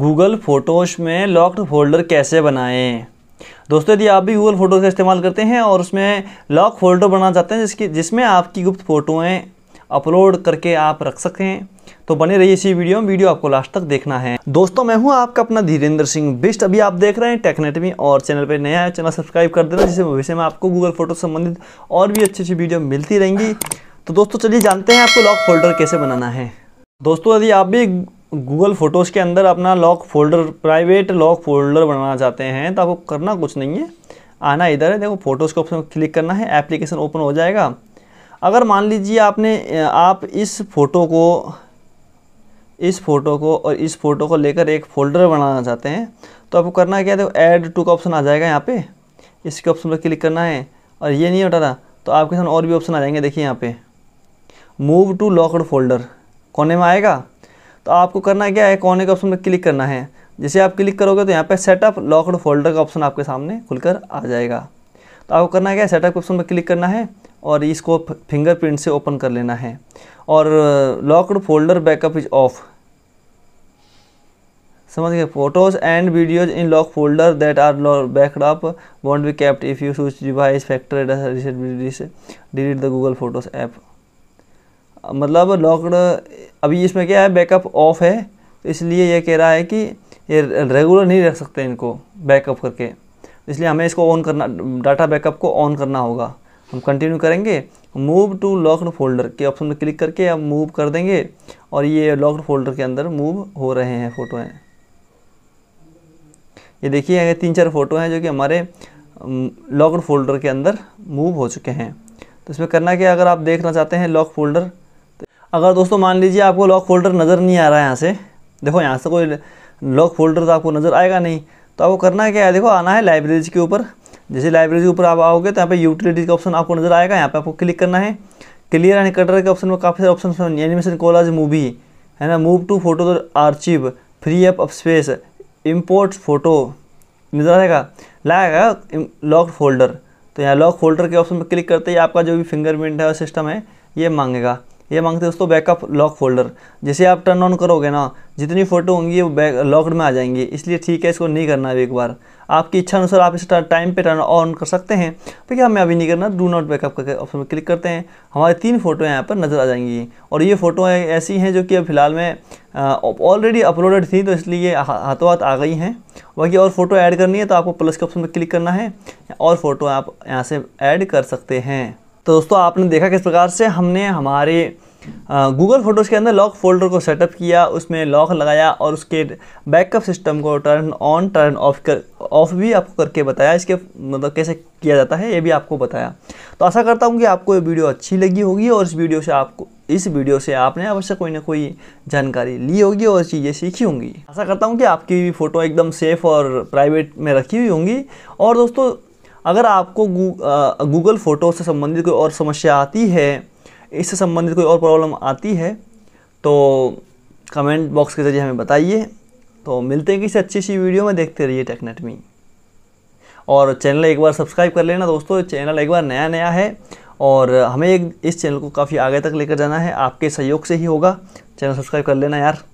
Google photos में locked folder कैसे बनाएं दोस्तों यदि आप भी गूगल फ़ोटोज़ का इस्तेमाल करते हैं और उसमें लॉक फोल्डर बनाना चाहते हैं जिसकी जिसमें आपकी गुप्त फोटोएं अपलोड करके आप रख सकें तो बने रहिए इसी वीडियो में वीडियो आपको लास्ट तक देखना है दोस्तों मैं हूं आपका अपना धीरेन्द्र सिंह बिस्ट अभी आप देख रहे हैं टेक्नेटमी और चैनल पर नया चैनल सब्सक्राइब कर देना जिससे भविष्य में आपको गूगल फोटो संबंधित और भी अच्छी अच्छी वीडियो मिलती रहेंगी तो दोस्तों चलिए जानते हैं आपको लॉक फोल्डर कैसे बनाना है दोस्तों यदि आप भी गूगल फ़ोटोज़ के अंदर अपना lock folder private lock folder बनाना चाहते हैं तो आपको करना कुछ नहीं है आना इधर है देखो फ़ोटोज़ के ऑप्शन क्लिक करना है एप्लीकेशन ओपन हो जाएगा अगर मान लीजिए आपने आप इस फ़ोटो को इस फ़ोटो को और इस फ़ोटो को लेकर एक फ़ोल्डर बनाना चाहते हैं तो आपको करना क्या है देखो ऐड टू का ऑप्शन आ जाएगा यहाँ पे इसके ऑप्शन पर क्लिक करना है और ये नहीं हटा रहा तो आपके साथ और भी ऑप्शन आ जाएंगे देखिए यहाँ पे मूव टू लॉकड फोल्डर कोने में आएगा तो आपको करना क्या है कोने के ऑप्शन पर क्लिक करना है जैसे आप क्लिक करोगे तो यहाँ पर सेटअप लॉकड फोल्डर का ऑप्शन आपके सामने खुलकर आ जाएगा तो आपको करना क्या है सेटअप के ऑप्शन पर क्लिक करना है और इसको फिंगरप्रिंट से ओपन कर लेना है और locked folder backup is off समझ गए photos and videos in lock folder that are backed up won't be kept if you such device factory delete the Google photos app मतलब लॉकड अभी इसमें क्या है बैकअप ऑफ है तो इसलिए ये कह रहा है कि ये रेगुलर नहीं रख सकते इनको बैकअप करके इसलिए हमें इसको ऑन करना डाटा बैकअप को ऑन करना होगा हम कंटिन्यू करेंगे मूव टू लॉकड फोल्डर के ऑप्शन में क्लिक करके हम मूव कर देंगे और ये लॉकड फोल्डर के अंदर मूव हो रहे हैं फ़ोटो हैं ये देखिए अगर तीन चार फ़ोटो हैं जो कि हमारे लॉकड फोल्डर के अंदर मूव हो चुके हैं तो इसमें करना क्या अगर आप देखना चाहते हैं लॉक फोल्डर अगर दोस्तों मान लीजिए आपको लॉक फोल्डर नज़र नहीं आ रहा है यहाँ से देखो यहाँ से कोई लॉक फोल्डर तो आपको नज़र आएगा नहीं तो आपको करना क्या है देखो आना है लाइब्रेरीज के ऊपर जैसे लाइब्रेरी के ऊपर आप आओगे तो यहाँ पे यूटिलिटीज़ का ऑप्शन आपको नज़र आएगा यहाँ पे आपको क्लिक करना है क्लियर एंड कटर के ऑप्शन में काफ़ी सारे ऑप्शन एनिमेशन कॉलाज मूवी है ना move to photo archive free up space import photo नज़र आएगा लाएगा लॉक फोल्डर तो यहाँ लॉक फोल्डर के ऑप्शन पर क्लिक करते ही आपका जो भी फिंगरप्रिंट है सिस्टम है ये मांगेगा ये मांगते दोस्तों बैकअप लॉक फोल्डर जैसे आप टर्न ऑन करोगे ना जितनी फ़ोटो होंगी वो बैक लॉकड में आ जाएंगी इसलिए ठीक है इसको नहीं करना अभी एक बार आपकी इच्छा अनुसार आप इस टाइम पे टर्न ऑन कर सकते हैं तो क्या हमें अभी नहीं करना डू नॉट बैकअप करके ऑप्शन पर क्लिक करते हैं हमारे तीन फ़ोटो यहाँ पर नज़र आ जाएंगी और ये फ़ोटो ऐसी हैं जो कि अब फिलहाल में ऑलरेडी अपलोडेड थी तो इसलिए हाथों हाथ आ गई हैं बाकी और फ़ोटो ऐड करनी है तो आपको प्लस के ऑप्शन पर क्लिक करना है और फ़ोटो आप यहाँ से ऐड कर सकते हैं तो दोस्तों आपने देखा किस प्रकार से हमने हमारे गूगल फोटोज़ के अंदर लॉक फोल्डर को सेटअप किया उसमें लॉक लगाया और उसके बैकअप सिस्टम को टर्न ऑन टर्न ऑफ कर ऑफ भी आपको करके बताया इसके मतलब कैसे किया जाता है ये भी आपको बताया तो आशा करता हूँ कि आपको ये वीडियो अच्छी लगी होगी और इस वीडियो से आपको इस वीडियो से आपने अवश्य कोई ना कोई जानकारी ली होगी और चीज़ें सीखी होंगी आशा करता हूँ कि आपकी फ़ोटो एकदम सेफ़ और प्राइवेट में रखी हुई होंगी और दोस्तों अगर आपको गूगल फ़ोटो से संबंधित कोई और समस्या आती है इससे संबंधित कोई और प्रॉब्लम आती है तो कमेंट बॉक्स के ज़रिए हमें बताइए तो मिलते हैं किसी अच्छी सी वीडियो में देखते रहिए टेक्नेटमी और चैनल एक बार सब्सक्राइब कर लेना दोस्तों चैनल एक बार नया नया है और हमें एक इस चैनल को काफ़ी आगे तक लेकर जाना है आपके सहयोग से ही होगा चैनल सब्सक्राइब कर लेना यार